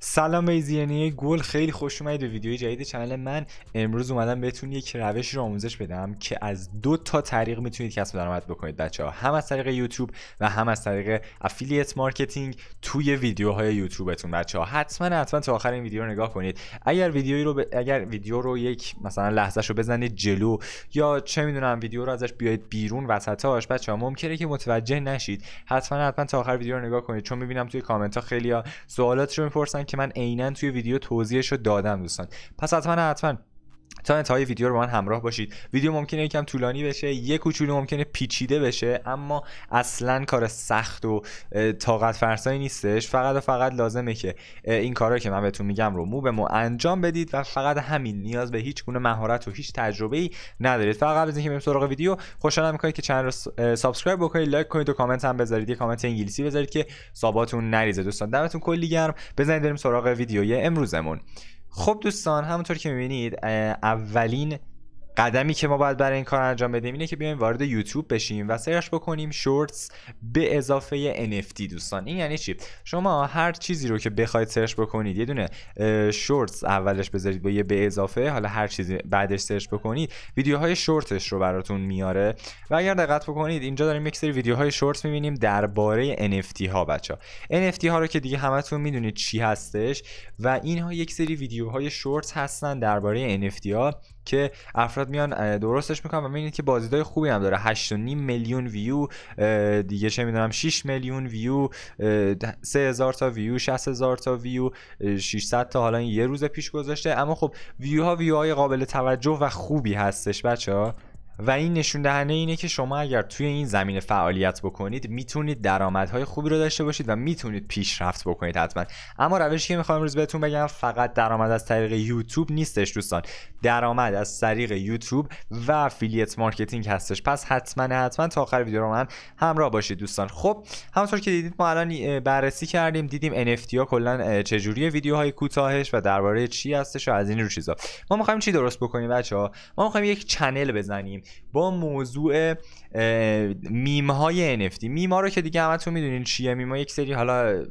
سلام یعنی گل خیلی خوش اومدید به ویدیو جدید کانال من امروز اومدم بهتون یک روش رو آموزش بدم که از دو تا طریق میتونید کسب درآمد بکنید بچه ها هم از طریق یوتیوب و هم از طریق افیلیت مارکتینگ توی ویدیوهای یوتیوبتون بچه ها حتما حتما تا آخر این ویدیو رو نگاه کنید اگر ویدیویی رو ب... اگر ویدیو رو یک مثلا لحظه رو بزنید جلو یا چه میدونم ویدیو رو ازش بیاید بیرون وسطاش بچه ها ممکنه که متوجه نشید حتما حتما تا آخر ویدیو رو نگاه کنید چون میبینم توی کامنت ها خیلی ها سوالات رو میپرسن که من عینا توی ویدیو توضیحش رو دادم دوستان پس حتما حتما تا انتهای ویدیو رو با من همراه باشید ویدیو ممکنه یکم طولانی بشه یه کوچولو ممکنه پیچیده بشه اما اصلا کار سخت و طاقت فرسایی نیستش فقط و فقط لازمه که این کارا که من بهتون میگم رو مو به مو انجام بدید و فقط همین نیاز به هیچ گونه مهارت و هیچ تجربه ای ندارید فقط قبل از اینکه بریم سراغ ویدیو خوشحالم میکنید که چند رو سابسکرایب بکنید لایک کنید و کامنت هم بذارید یه کامنت انگلیسی بذارید که ساباتون نریزه دوستان دمتون کلی گرم بزنید بریم سراغ ویدیو امروزمون خب دوستان همونطور که میبینید اولین قدمی که ما باید برای این کار انجام بدیم اینه که بیایم وارد یوتیوب بشیم و سرچ بکنیم شورتس به اضافه NFT دوستان این یعنی چی شما هر چیزی رو که بخواید سرچ بکنید یه دونه شورتس اولش بذارید با یه به اضافه حالا هر چیزی بعدش سرچ بکنید ویدیوهای شورتش رو براتون میاره و اگر دقت بکنید اینجا داریم یک سری ویدیوهای شورتس میبینیم درباره NFT ها بچه NFT ها رو که دیگه همتون میدونید چی هستش و اینها یک سری ویدیوهای شورتس هستن درباره NFT ها که افراد میان درستش میکنن و میبینید که بازدیدای خوبی هم داره 8.5 میلیون ویو دیگه چه میدونم 6 میلیون ویو 3000 تا ویو 60000 تا ویو 600 تا حالا این یه روز پیش گذاشته اما خب ویو ها ویو های قابل توجه و خوبی هستش بچه ها و این نشون دهنده اینه که شما اگر توی این زمینه فعالیت بکنید میتونید درآمدهای خوبی رو داشته باشید و میتونید پیشرفت بکنید حتما اما روشی که میخوام امروز بهتون بگم فقط درآمد از طریق یوتیوب نیستش دوستان درآمد از طریق یوتیوب و افیلیت مارکتینگ هستش پس حتما حتما تا آخر ویدیو رو من همراه باشید دوستان خب همونطور که دیدید ما الان بررسی کردیم دیدیم NFT ها کلا چجوری ویدیوهای کوتاهش و درباره چی هستش و از این رو چیزا ما میخوایم چی درست بکنیم بچه ما میخوایم یک چنل بزنیم با موضوع میم های NFT میما رو که دیگه همتون میدونین چیه میما یک سری حالا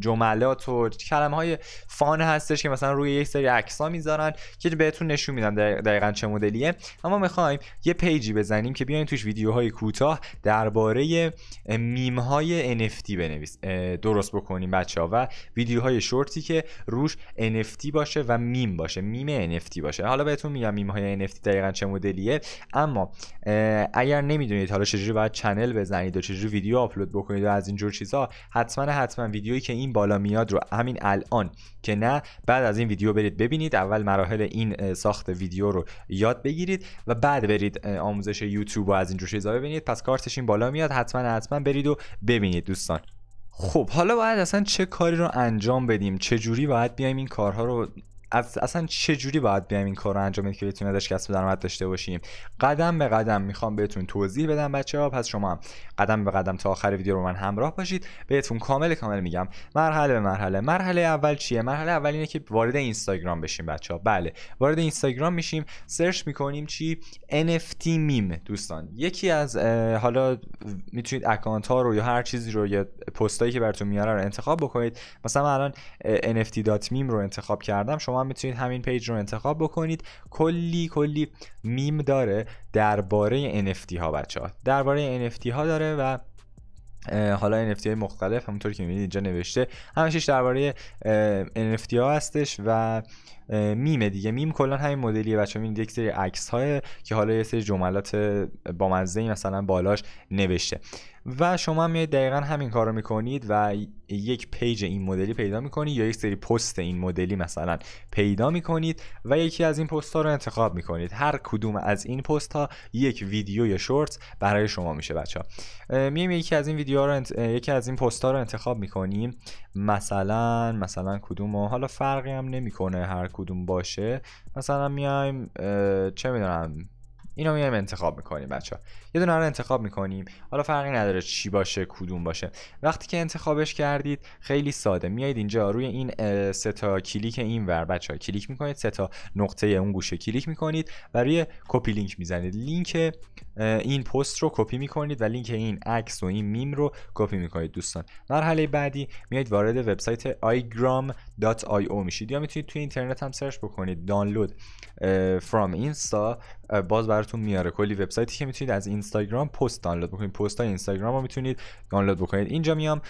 جملات و کلم های فان هستش که مثلا روی یک سری ها میذارن که بهتون نشون میدن دقیقا چه مدلیه اما میخوایم یه پیجی بزنیم که بیاین توش ویدیوهای کوتاه درباره میم های NFT بنویس درست بکنیم بچه ها و ویدیوهای شورتی که روش NFT باشه و میم باشه میم NFT باشه حالا بهتون میگم میم های NFT دقیقا چه مدلیه اما اما اگر نمیدونید حالا چجوری باید چنل بزنید و چجوری ویدیو آپلود بکنید و از اینجور چیزها حتما حتما ویدیویی که این بالا میاد رو همین الان که نه بعد از این ویدیو برید ببینید اول مراحل این ساخت ویدیو رو یاد بگیرید و بعد برید آموزش یوتیوب و از اینجور چیزها ببینید پس کارتش این بالا میاد حتما حتما برید و ببینید دوستان خب حالا باید اصلا چه کاری رو انجام بدیم چه جوری باید بیایم این کارها رو از اصلا چه جوری باید بیایم این کار رو انجام بدیم که بتونیم ازش کسب درآمد داشته باشیم قدم به قدم میخوام بهتون توضیح بدم بچه ها پس شما هم قدم به قدم تا آخر ویدیو رو من همراه باشید بهتون کامل کامل میگم مرحله به مرحله مرحله اول چیه مرحله اول اینه که وارد اینستاگرام بشیم بچه ها بله وارد اینستاگرام میشیم سرچ میکنیم چی NFT میم دوستان یکی از حالا میتونید اکانت ها رو یا هر چیزی رو یا پستایی که براتون میاره رو انتخاب بکنید مثلا الان NFT.meme رو انتخاب کردم شما میتونید همین پیج رو انتخاب بکنید کلی کلی میم داره درباره NFT ها بچه ها درباره NFT ها داره و حالا NFT های مختلف همونطور که میبینید اینجا نوشته همشش درباره NFT ها هستش و میمه دیگه میم کلا همین مدلیه بچه‌ها میبینید یک سری عکس های که حالا یه سری جملات بامزه مثلا بالاش نوشته و شما هم میایید دقیقا همین کار رو میکنید و یک پیج این مدلی پیدا میکنید یا یک سری پست این مدلی مثلا پیدا میکنید و یکی از این پست ها رو انتخاب میکنید هر کدوم از این پست ها یک ویدیو یا شورت برای شما میشه بچه ها میایم یکی از این ویدیو رو یکی از این پست ها رو انتخاب میکنیم مثلا مثلا کدوم ها. حالا فرقی هم نمیکنه هر کدوم باشه مثلا میایم چه میدونم اینو میایم انتخاب میکنیم بچه ها. یه دونه رو انتخاب میکنیم حالا فرقی نداره چی باشه کدوم باشه وقتی که انتخابش کردید خیلی ساده میایید اینجا روی این سه تا کلیک این ور بچه ها. کلیک میکنید سه تا نقطه اون گوشه کلیک میکنید و روی کپی لینک میزنید لینک این پست رو کپی میکنید و لینک این عکس و این میم رو کپی میکنید دوستان مرحله بعدی میایید وارد وبسایت igram.io میشید یا میتونید توی اینترنت هم سرچ بکنید دانلود فرام اینستا باز براتون میاره کلی وبسایتی که میتونید از اینستاگرام پست دانلود بکنید پست های اینستاگرام رو میتونید دانلود بکنید اینجا میام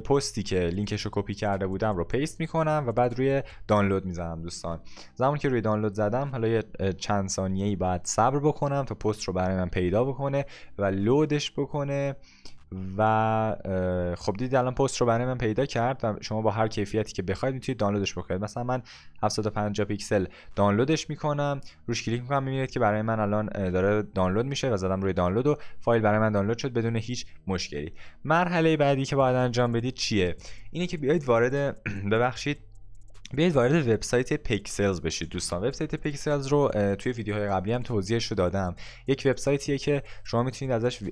پستی که لینکش رو کپی کرده بودم رو پیست میکنم و بعد روی دانلود میزنم دوستان زمانی که روی دانلود زدم حالا یه چند ثانیه ای بعد صبر بکنم تا پست رو برای من پیدا بکنه و لودش بکنه و خب دیدید الان پست رو برای من پیدا کرد و شما با هر کیفیتی که بخواید میتونید دانلودش بکنید مثلا من 750 پیکسل دانلودش میکنم روش کلیک میکنم میبینید که برای من الان داره دانلود میشه و زدم روی دانلود و فایل برای من دانلود شد بدون هیچ مشکلی مرحله بعدی که باید انجام بدید چیه اینه که بیایید وارد ببخشید بیاید وارد وبسایت پیکسلز بشید دوستان وبسایت پیکسلز رو توی ویدیوهای قبلی هم توضیحش رو دادم یک وبسایتیه که شما میتونید ازش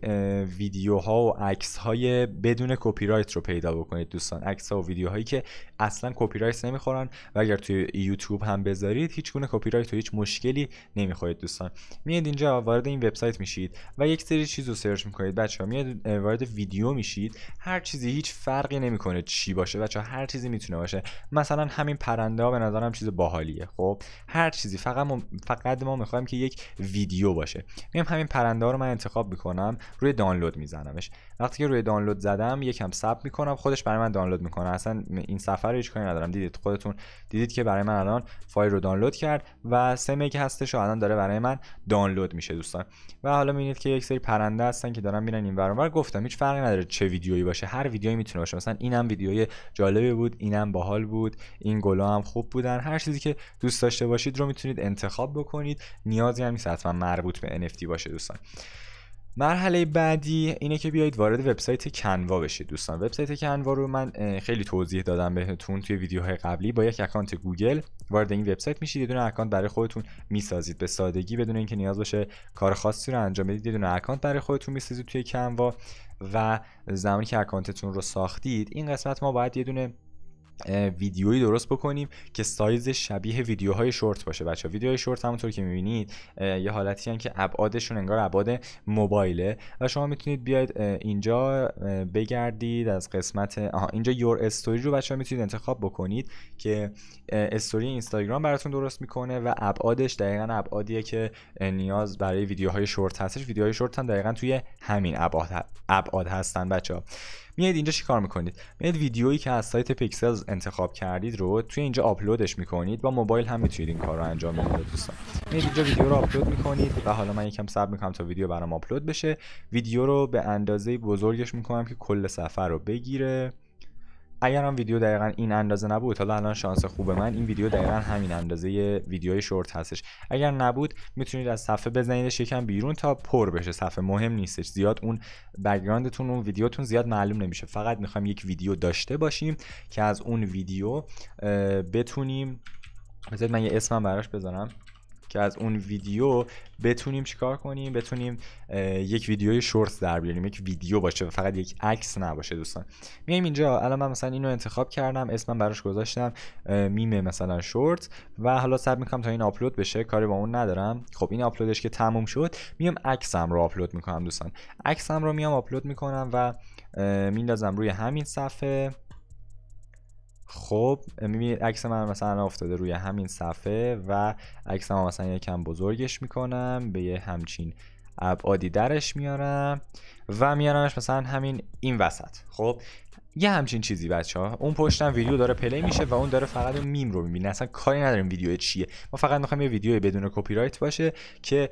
ویدیوها و عکس های بدون کپی رایت رو پیدا بکنید دوستان عکس ها و ویدیوهایی که اصلا کپی رایت نمیخورن و اگر توی یوتیوب هم بذارید هیچ گونه کپی رایت و هیچ مشکلی نمیخورید دوستان میاد اینجا وارد این وبسایت میشید و یک سری چیز رو سرچ میکنید بچه‌ها میاد وارد ویدیو میشید هر چیزی هیچ فرقی نمیکنه چی باشه بچه‌ها هر چیزی میتونه باشه مثلا همین پرنده ها به نظرم چیز باحالیه خب هر چیزی فقط ما فقط ما میخوایم که یک ویدیو باشه میام همین پرنده ها رو من انتخاب میکنم روی دانلود میزنمش وقتی که روی دانلود زدم یکم ساب میکنم خودش برای من دانلود میکنه اصلا این سفر رو هیچ کاری ندارم دیدید خودتون دیدید که برای من الان فایل رو دانلود کرد و سه مگ هستش و الان داره برای من دانلود میشه دوستان و حالا میبینید که یک سری پرنده هستن که دارن میرن این ور گفتم هیچ فرقی نداره چه ویدیویی باشه هر ویدیویی میتونه باشه مثلا اینم ویدیوی جالبی بود اینم باحال بود این کلا هم خوب بودن هر چیزی که دوست داشته باشید رو میتونید انتخاب بکنید نیازی هم نیست حتما مربوط به NFT باشه دوستان مرحله بعدی اینه که بیایید وارد وبسایت کنوا بشید دوستان وبسایت کنوا رو من خیلی توضیح دادم بهتون توی ویدیوهای قبلی با یک اکانت گوگل وارد این وبسایت میشید یه دونه اکانت برای خودتون میسازید به سادگی بدون اینکه نیاز باشه کار خاصی رو انجام بدید یه دونه اکانت برای خودتون میسازید توی کنوا و زمانی که اکانتتون رو ساختید این قسمت ما باید یه دونه ویدیویی درست بکنیم که سایز شبیه ویدیوهای شورت باشه بچه ویدیوهای شورت همونطور که میبینید یه حالتی هم که ابعادشون انگار ابعاد موبایله و شما میتونید بیاید اینجا بگردید از قسمت آها اینجا یور استوری رو بچه میتونید انتخاب بکنید که استوری اینستاگرام براتون درست میکنه و ابعادش دقیقا ابعادیه که نیاز برای ویدیوهای شورت هستش ویدیوهای شورت هم دقیقا توی همین ابعاد هستن بچه میاید اینجا چیکار میکنید میاید ویدیویی که از سایت پیکسلز انتخاب کردید رو توی اینجا آپلودش میکنید با موبایل هم میتونید این کار رو انجام بدید دوستان میاید اینجا ویدیو رو آپلود میکنید و حالا من یکم صبر میکنم تا ویدیو برام آپلود بشه ویدیو رو به اندازه بزرگش میکنم که کل سفر رو بگیره اگر هم ویدیو دقیقا این اندازه نبود حالا الان شانس خوب من این ویدیو دقیقا همین اندازه ویدیوی شورت هستش اگر نبود میتونید از صفحه بزنیدش یکم بیرون تا پر بشه صفحه مهم نیستش زیاد اون بگراندتون اون ویدیوتون زیاد معلوم نمیشه فقط میخوایم یک ویدیو داشته باشیم که از اون ویدیو بتونیم بذارید من یه اسمم براش بذارم که از اون ویدیو بتونیم چیکار کنیم بتونیم یک ویدیوی شورت در بیاریم یک ویدیو باشه فقط یک عکس نباشه دوستان میایم اینجا الان من مثلا اینو انتخاب کردم اسمم براش گذاشتم میم مثلا شورت و حالا سب میکنم تا این آپلود بشه کاری با اون ندارم خب این آپلودش که تموم شد میام عکسم رو آپلود میکنم دوستان عکسم رو میام آپلود میکنم و میندازم روی همین صفحه خب میبینید عکس من مثلا افتاده روی همین صفحه و عکس من مثلا یکم بزرگش میکنم به یه همچین ابعادی درش میارم و میارمش مثلا همین این وسط خب یه همچین چیزی بچه ها اون پشتم ویدیو داره پلی میشه و اون داره فقط اون میم رو میبینه اصلا کاری نداریم ویدیو چیه ما فقط میخوایم یه ویدیو بدون کپی رایت باشه که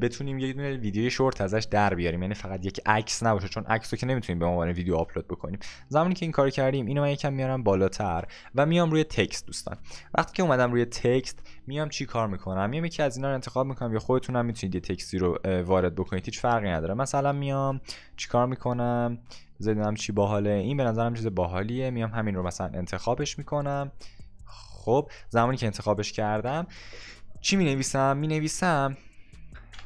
بتونیم یه دونه ویدیو شورت ازش در بیاریم یعنی فقط یک عکس نباشه چون عکس رو که نمیتونیم به عنوان ویدیو آپلود بکنیم زمانی که این کار کردیم اینو من یکم میارم بالاتر و میام روی تکست دوستان وقتی که اومدم روی تکست میام چی کار میکنم میام یکی از اینا رو انتخاب میکنم یا خودتونم میتونید یه تکستی رو وارد بکنید هیچ فرقی نداره مثلا میام چیکار میکنم زدنم چی باحاله این به نظرم چیز باحالیه میام همین رو مثلا انتخابش میکنم خب زمانی که انتخابش کردم چی می مینویسم می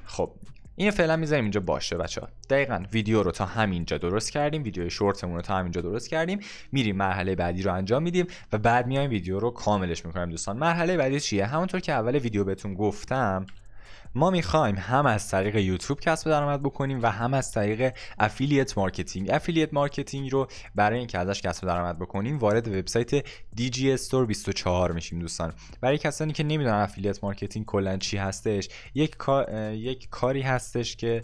خب این فعلا میذاریم اینجا باشه بچه ها دقیقا ویدیو رو تا همینجا درست کردیم ویدیو شورتمون رو تا همینجا درست کردیم میریم مرحله بعدی رو انجام میدیم و بعد میایم ویدیو رو کاملش میکنیم دوستان مرحله بعدی چیه همونطور که اول ویدیو بهتون گفتم ما میخوایم هم از طریق یوتیوب کسب درآمد بکنیم و هم از طریق افیلیت مارکتینگ افیلیت مارکتینگ رو برای اینکه ازش کسب درآمد بکنیم وارد وبسایت دیجی استور 24 میشیم دوستان برای کسانی که نمیدونن افیلیت مارکتینگ کلا چی هستش یک, یک کاری هستش که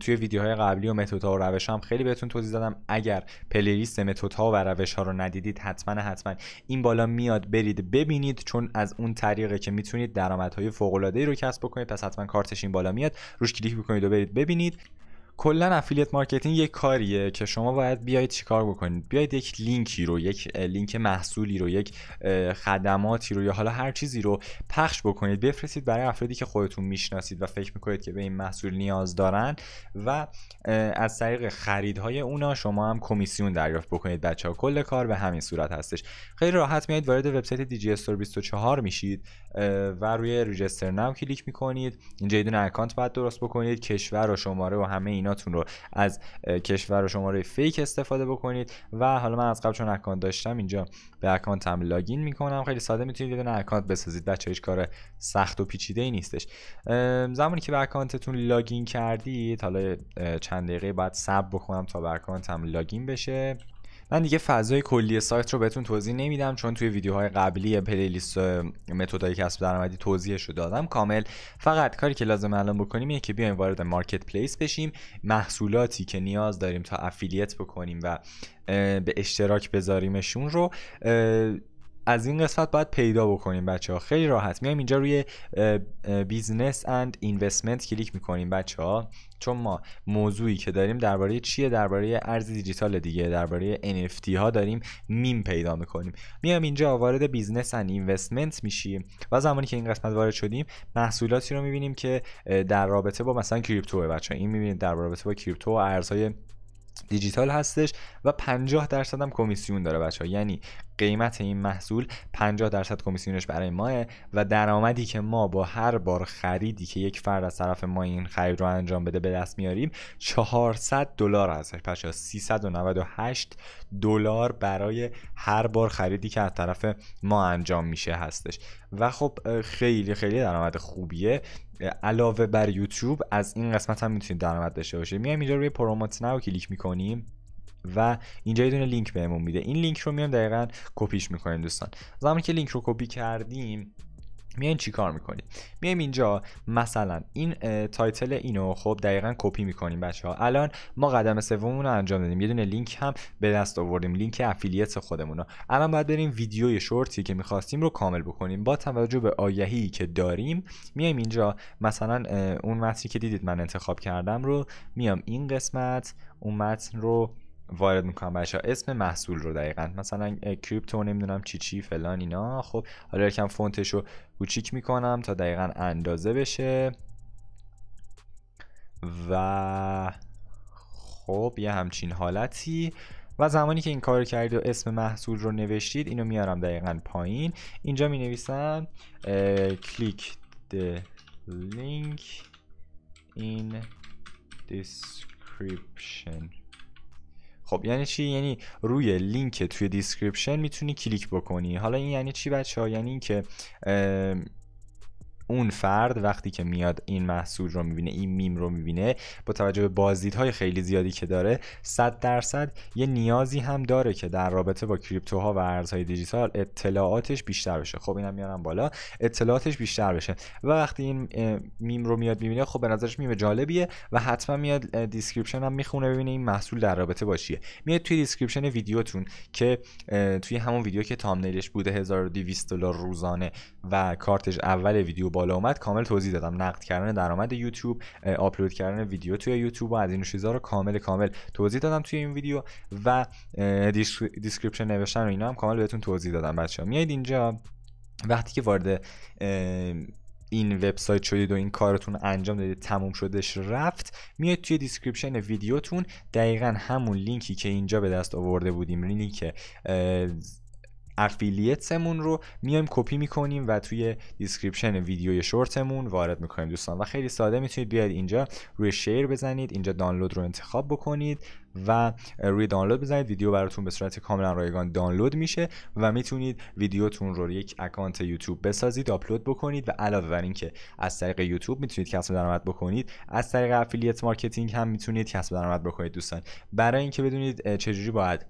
توی ویدیوهای قبلی و متدها و روش هم خیلی بهتون توضیح دادم اگر لیست متدها و روش ها رو ندیدید حتما حتما این بالا میاد برید ببینید چون از اون طریقه که میتونید درآمدهای فوق العاده ای رو کسب بکنید پس حتما کارتش این بالا میاد روش کلیک بکنید و برید ببینید کلا افیلیت مارکتینگ یک کاریه که شما باید بیاید چیکار بکنید بیاید یک لینکی رو یک لینک محصولی رو یک خدماتی رو یا حالا هر چیزی رو پخش بکنید بفرستید برای افرادی که خودتون میشناسید و فکر میکنید که به این محصول نیاز دارن و از طریق خریدهای اونا شما هم کمیسیون دریافت بکنید بچه ها کل کار به همین صورت هستش خیلی راحت میایید وارد وبسایت دیجی استور 24 میشید و روی ریجستر نام کلیک میکنید اینجا یه اکانت باید درست بکنید کشور و شماره و همه تون رو از کشور و شماره فیک استفاده بکنید و حالا من از قبل چون اکانت داشتم اینجا به اکانتم لاگین میکنم خیلی ساده میتونید یه اکانت بسازید بچه هیچ کار سخت و پیچیده ای نیستش زمانی که به اکانتتون لاگین کردید حالا چند دقیقه بعد سب بکنم تا به اکانتم لاگین بشه من دیگه فضای کلی سایت رو بهتون توضیح نمیدم چون توی ویدیوهای قبلی پلیلیست متدهای کسب درآمدی توضیحش رو دادم کامل فقط کاری که لازم الان بکنیم اینه که بیایم وارد مارکت پلیس بشیم محصولاتی که نیاز داریم تا افیلیت بکنیم و به اشتراک بذاریمشون رو از این قسمت باید پیدا بکنیم بچه ها خیلی راحت میایم اینجا روی بیزنس اند اینوستمنت کلیک میکنیم بچه ها چون ما موضوعی که داریم درباره چیه درباره ارز دیجیتال دیگه درباره NFT ها داریم میم پیدا میکنیم میام اینجا وارد بیزنس ان اینوستمنت میشیم و زمانی که این قسمت وارد شدیم محصولاتی رو میبینیم که در رابطه با مثلا کریپتو بچه این میبینید در رابطه با کریپتو و ارزهای دیجیتال هستش و 50 درصد هم کمیسیون داره بچه ها یعنی قیمت این محصول 50 درصد کمیسیونش برای ماه و درآمدی که ما با هر بار خریدی که یک فرد از طرف ما این خرید رو انجام بده به دست میاریم 400 دلار هستش پس 398 دلار برای هر بار خریدی که از طرف ما انجام میشه هستش و خب خیلی خیلی درآمد خوبیه علاوه بر یوتیوب از این قسمت هم میتونید درآمد داشته باشید میایم اینجا روی پروموت ناو کلیک میکنیم و اینجا یه دونه لینک بهمون میده این لینک رو میام دقیقا کپیش میکنیم دوستان زمانی که لینک رو کپی کردیم میایم کار میکنیم میایم اینجا مثلا این تایتل اینو خب دقیقا کپی میکنیم بچه ها الان ما قدم سوممون رو انجام دادیم یه دونه لینک هم به دست آوردیم لینک افیلیت خودمون الان باید بریم ویدیوی شورتی که میخواستیم رو کامل بکنیم با توجه به آگهی که داریم میایم اینجا مثلا اون متنی که دیدید من انتخاب کردم رو میام این قسمت اون متن رو وارد میکنم اسم محصول رو دقیقا مثلا کریپتو نمیدونم چی چی فلان اینا خب حالا یکم فونتش رو کوچیک میکنم تا دقیقا اندازه بشه و خب یه همچین حالتی و زمانی که این کار کردید و اسم محصول رو نوشتید اینو میارم دقیقا پایین اینجا می نویسم کلیک the link in description خب یعنی چی یعنی روی لینک توی دیسکریپشن میتونی کلیک بکنی حالا این یعنی چی بچه ها یعنی اینکه اون فرد وقتی که میاد این محصول رو میبینه این میم رو میبینه با توجه به بازدیدهای خیلی زیادی که داره 100 درصد یه نیازی هم داره که در رابطه با کریپتوها و ارزهای دیجیتال اطلاعاتش بیشتر بشه خب اینم میارم بالا اطلاعاتش بیشتر بشه و وقتی این میم رو میاد میبینه خب به نظرش میم جالبیه و حتما میاد دیسکریپشن هم میخونه ببینه این محصول در رابطه با چیه میاد توی دیسکریپشن ویدیوتون که توی همون ویدیو که تامنیلش بوده 1200 دلار روزانه و کارتش اول ویدیو بالا کامل توضیح دادم نقد کردن درآمد یوتیوب آپلود کردن ویدیو توی یوتیوب و از این چیزا رو کامل کامل توضیح دادم توی این ویدیو و دیسکریپشن نوشتن و اینا هم کامل بهتون توضیح دادم بچه‌ها میایید اینجا وقتی که وارد این وبسایت شدید و این کارتون انجام دادید تموم شدش رفت میاد توی دیسکریپشن ویدیوتون دقیقا همون لینکی که اینجا به دست آورده بودیم لینک افیلیتمون رو میایم کپی میکنیم و توی دیسکریپشن ویدیوی شورتمون وارد میکنیم دوستان و خیلی ساده میتونید بیاید اینجا روی شیر بزنید اینجا دانلود رو انتخاب بکنید و روی دانلود بزنید ویدیو براتون به صورت کاملا رایگان دانلود میشه و میتونید ویدیوتون رو یک اکانت یوتیوب بسازید آپلود بکنید و علاوه بر اینکه از طریق یوتیوب میتونید کسب درآمد بکنید از طریق افیلیت مارکتینگ هم میتونید کسب درآمد بکنید دوستان برای اینکه بدونید چجوری باید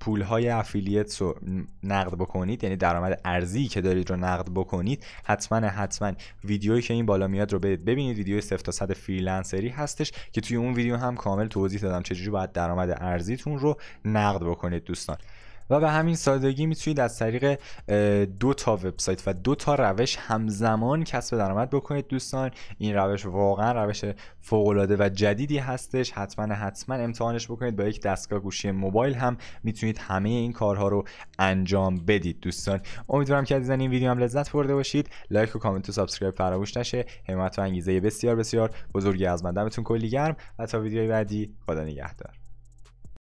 پول های افیلیت رو نقد بکنید یعنی درآمد ارزی که دارید رو نقد بکنید حتما حتما ویدیویی که این بالا میاد رو برید ببینید ویدیو 100 فریلنسری هستش که توی اون ویدیو هم کامل توضیح دادم چجوری باید درآمد ارزیتون رو نقد بکنید دوستان و به همین سادگی میتونید از طریق دو تا وبسایت و دو تا روش همزمان کسب درآمد بکنید دوستان این روش واقعا روش فوق العاده و جدیدی هستش حتما حتما امتحانش بکنید با یک دستگاه گوشی موبایل هم میتونید همه این کارها رو انجام بدید دوستان امیدوارم که از این ویدیو هم لذت برده باشید لایک و کامنت و سابسکرایب فراموش نشه حمایت و انگیزه بسیار بسیار بزرگی از من دمتون کلی گرم و تا ویدیوی بعدی خدا نگهدار